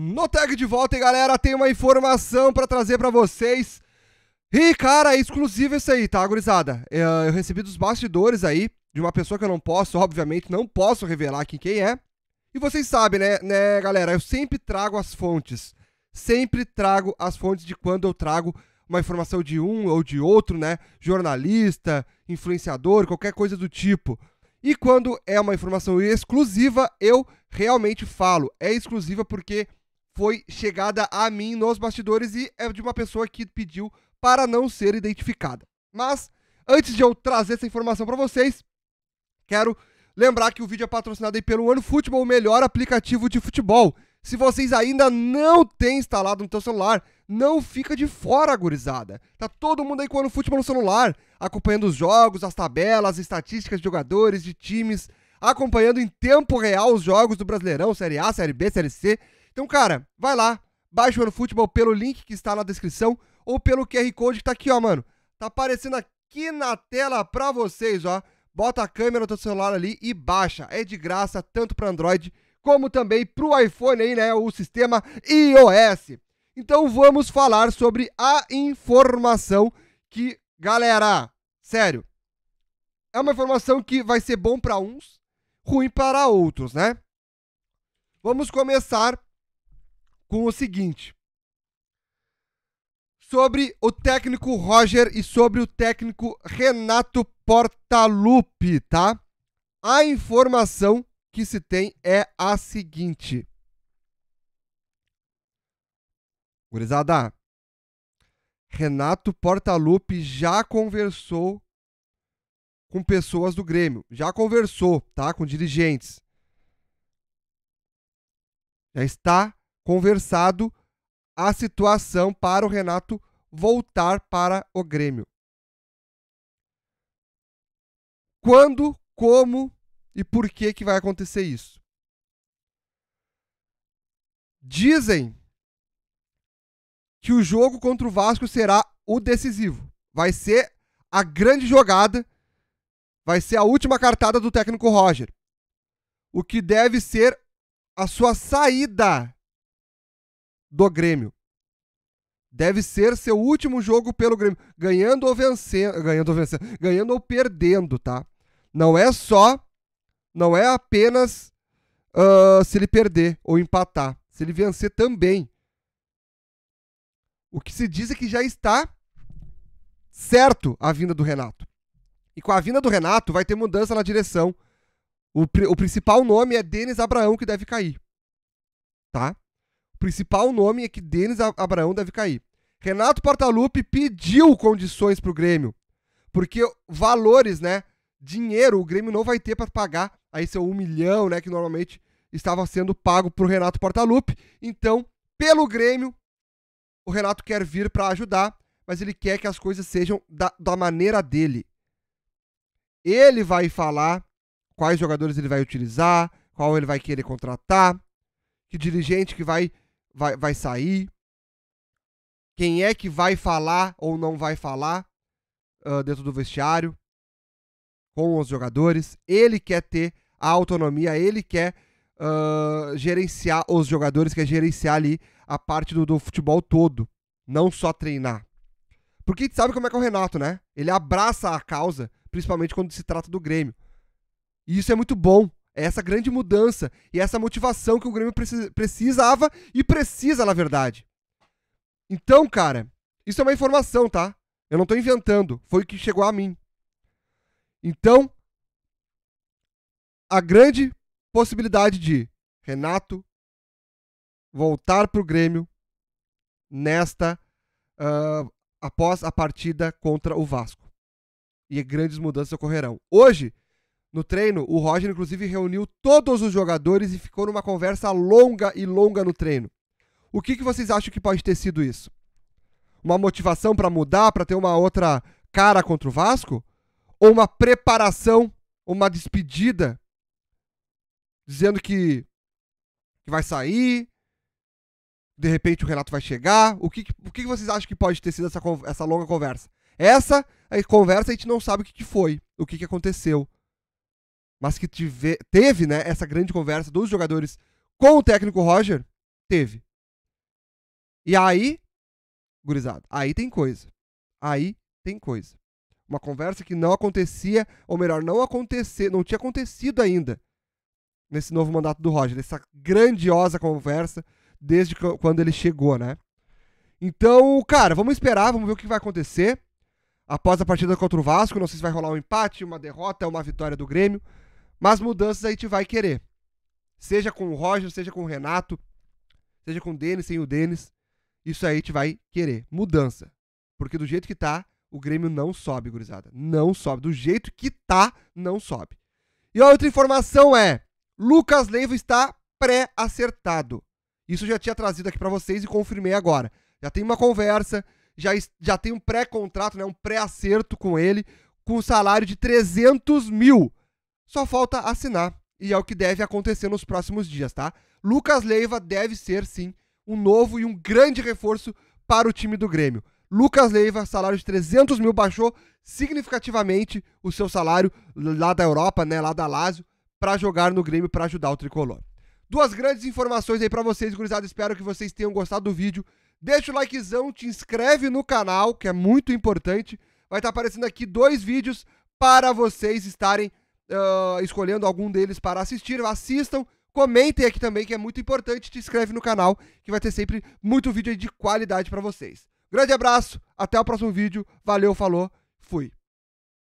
No tag de volta, hein, galera, tem uma informação para trazer para vocês. E, cara, é exclusivo isso aí, tá, gurizada? É, eu recebi dos bastidores aí, de uma pessoa que eu não posso, obviamente, não posso revelar aqui quem é. E vocês sabem, né, né, galera? Eu sempre trago as fontes. Sempre trago as fontes de quando eu trago uma informação de um ou de outro, né? Jornalista, influenciador, qualquer coisa do tipo. E quando é uma informação exclusiva, eu realmente falo. É exclusiva porque foi chegada a mim nos bastidores e é de uma pessoa que pediu para não ser identificada. Mas antes de eu trazer essa informação para vocês, quero lembrar que o vídeo é patrocinado aí pelo Futebol, o melhor aplicativo de futebol. Se vocês ainda não têm instalado no seu celular, não fica de fora, gurizada. Tá todo mundo aí com o ano futebol no celular, acompanhando os jogos, as tabelas, as estatísticas de jogadores, de times, acompanhando em tempo real os jogos do Brasileirão, Série A, Série B, Série C. Então, cara, vai lá, baixa o ano futebol pelo link que está na descrição ou pelo QR Code que está aqui, ó, mano. Tá aparecendo aqui na tela para vocês, ó. Bota a câmera do teu celular ali e baixa. É de graça tanto para Android como também para o iPhone aí, né, o sistema iOS. Então vamos falar sobre a informação que, galera, sério, é uma informação que vai ser bom para uns, ruim para outros, né? Vamos começar com o seguinte: sobre o técnico Roger e sobre o técnico Renato Portaluppi, tá? A informação que se tem é a seguinte. Gurizada, Renato Portaluppi já conversou com pessoas do Grêmio, já conversou, tá, com dirigentes. Já está conversado a situação para o Renato voltar para o Grêmio. Quando, como e por que que vai acontecer isso? Dizem que o jogo contra o Vasco será o decisivo. Vai ser a grande jogada, vai ser a última cartada do técnico Roger. O que deve ser a sua saída do Grêmio. Deve ser seu último jogo pelo Grêmio, ganhando ou vencendo, ganhando ou vencendo, ganhando ou perdendo, tá? Não é só, não é apenas uh, se ele perder ou empatar, se ele vencer também. O que se diz é que já está certo a vinda do Renato. E com a vinda do Renato vai ter mudança na direção. O, o principal nome é Denis Abraão que deve cair, tá? principal nome é que Denis Abraão deve cair. Renato Portaluppi pediu condições para o Grêmio, porque valores, né? Dinheiro o Grêmio não vai ter para pagar aí seu um milhão, né? Que normalmente estava sendo pago para o Renato Portaluppi. Então, pelo Grêmio, o Renato quer vir para ajudar, mas ele quer que as coisas sejam da, da maneira dele. Ele vai falar quais jogadores ele vai utilizar, qual ele vai querer contratar, que dirigente que vai vai, vai sair, quem é que vai falar ou não vai falar uh, dentro do vestiário com os jogadores. Ele quer ter a autonomia, ele quer uh, gerenciar os jogadores, quer gerenciar ali a parte do, do futebol todo, não só treinar. Porque a gente sabe como é que é o Renato, né? Ele abraça a causa, principalmente quando se trata do Grêmio. E isso é muito bom, é essa grande mudança e essa motivação que o Grêmio precisava e precisa, na verdade. Então, cara, isso é uma informação, tá? Eu não tô inventando, foi o que chegou a mim. Então, a grande possibilidade de Renato voltar pro Grêmio nesta uh, após a partida contra o Vasco. E grandes mudanças ocorrerão. Hoje, no treino, o Roger, inclusive, reuniu todos os jogadores e ficou numa conversa longa e longa no treino. O que, que vocês acham que pode ter sido isso? Uma motivação para mudar, para ter uma outra cara contra o Vasco? Ou uma preparação, uma despedida, dizendo que, que vai sair, de repente o Renato vai chegar? O que, o que vocês acham que pode ter sido essa, essa longa conversa? Essa é conversa a gente não sabe o que, que foi, o que, que aconteceu mas que tive, teve né, essa grande conversa dos jogadores com o técnico Roger, teve. E aí, gurizada, aí tem coisa. Aí tem coisa. Uma conversa que não acontecia, ou melhor, não acontecer, não tinha acontecido ainda nesse novo mandato do Roger, essa grandiosa conversa desde quando ele chegou, né? Então, cara, vamos esperar, vamos ver o que vai acontecer após a partida contra o Vasco. Não sei se vai rolar um empate, uma derrota, uma vitória do Grêmio. Mas mudanças a gente vai querer. Seja com o Roger, seja com o Renato, seja com o Denis, sem o Denis. Isso aí a gente vai querer. Mudança. Porque do jeito que tá, o Grêmio não sobe, gurizada. Não sobe. Do jeito que tá, não sobe. E a outra informação é: Lucas Leiva está pré-acertado. Isso já tinha trazido aqui para vocês e confirmei agora. Já tem uma conversa, já, já tem um pré-contrato, né, um pré-acerto com ele, com um salário de 300 mil. Só falta assinar e é o que deve acontecer nos próximos dias, tá? Lucas Leiva deve ser, sim, um novo e um grande reforço para o time do Grêmio. Lucas Leiva, salário de 300 mil, baixou significativamente o seu salário lá da Europa, né, lá da Lazio, para jogar no Grêmio, para ajudar o Tricolor. Duas grandes informações aí para vocês, gurizada, espero que vocês tenham gostado do vídeo. Deixa o likezão, te inscreve no canal, que é muito importante. Vai estar tá aparecendo aqui dois vídeos para vocês estarem uh, escolhendo algum deles para assistir, assistam. Comentem aqui também, que é muito importante. Te inscreve no canal, que vai ter sempre muito vídeo de qualidade para vocês. Grande abraço, até o próximo vídeo. Valeu, falou, fui.